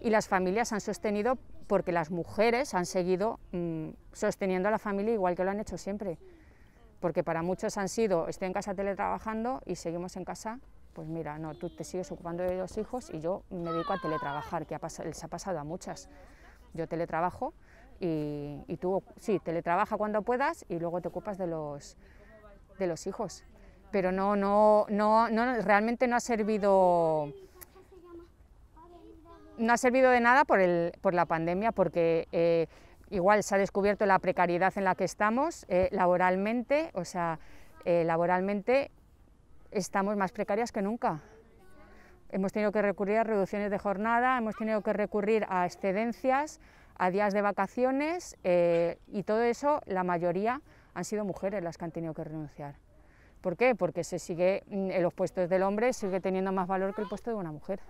y las familias han sostenido porque las mujeres han seguido mm, sosteniendo a la familia igual que lo han hecho siempre. Porque para muchos han sido, estoy en casa teletrabajando y seguimos en casa, pues mira, no, tú te sigues ocupando de los hijos y yo me dedico a teletrabajar, que ha les ha pasado a muchas. Yo teletrabajo y, y tú, sí, teletrabaja cuando puedas y luego te ocupas de los, de los hijos. Pero no, no, no, no, realmente no ha servido no ha servido de nada por, el, por la pandemia porque eh, igual se ha descubierto la precariedad en la que estamos eh, laboralmente, o sea, eh, laboralmente estamos más precarias que nunca. Hemos tenido que recurrir a reducciones de jornada, hemos tenido que recurrir a excedencias, a días de vacaciones y todo eso, la mayoría han sido mujeres las que han tenido que renunciar. ¿Por qué? Porque se sigue, mm, los puestos del hombre sigue teniendo más valor que el puesto de una mujer.